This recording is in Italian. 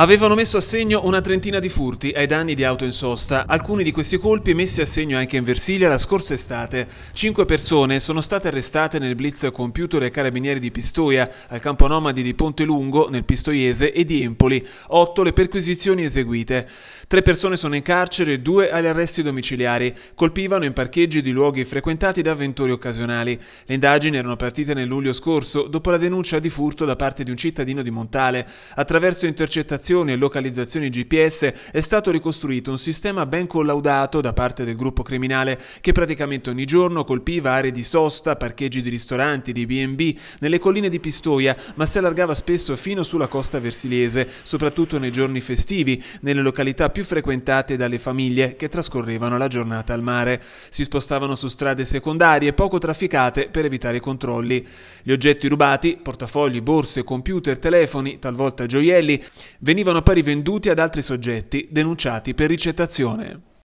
Avevano messo a segno una trentina di furti ai danni di auto in sosta, alcuni di questi colpi messi a segno anche in Versilia la scorsa estate. Cinque persone sono state arrestate nel blitz compiuto dai carabinieri di Pistoia, al campo nomadi di Ponte Lungo, nel Pistoiese, e di Empoli. Otto le perquisizioni eseguite. Tre persone sono in carcere e due agli arresti domiciliari. Colpivano in parcheggi di luoghi frequentati da avventori occasionali. Le indagini erano partite nel luglio scorso, dopo la denuncia di furto da parte di un cittadino di Montale, attraverso intercettazioni posizioni e localizzazioni GPS è stato ricostruito un sistema ben collaudato da parte del gruppo criminale che praticamente ogni giorno colpiva aree di sosta, parcheggi di ristoranti, di B&B, nelle colline di Pistoia, ma si allargava spesso fino sulla costa versiliese, soprattutto nei giorni festivi, nelle località più frequentate dalle famiglie che trascorrevano la giornata al mare. Si spostavano su strade secondarie poco trafficate per evitare controlli. Gli oggetti rubati, portafogli, borse, computer, telefoni, talvolta gioielli, venivano venivano poi rivenduti ad altri soggetti denunciati per ricettazione.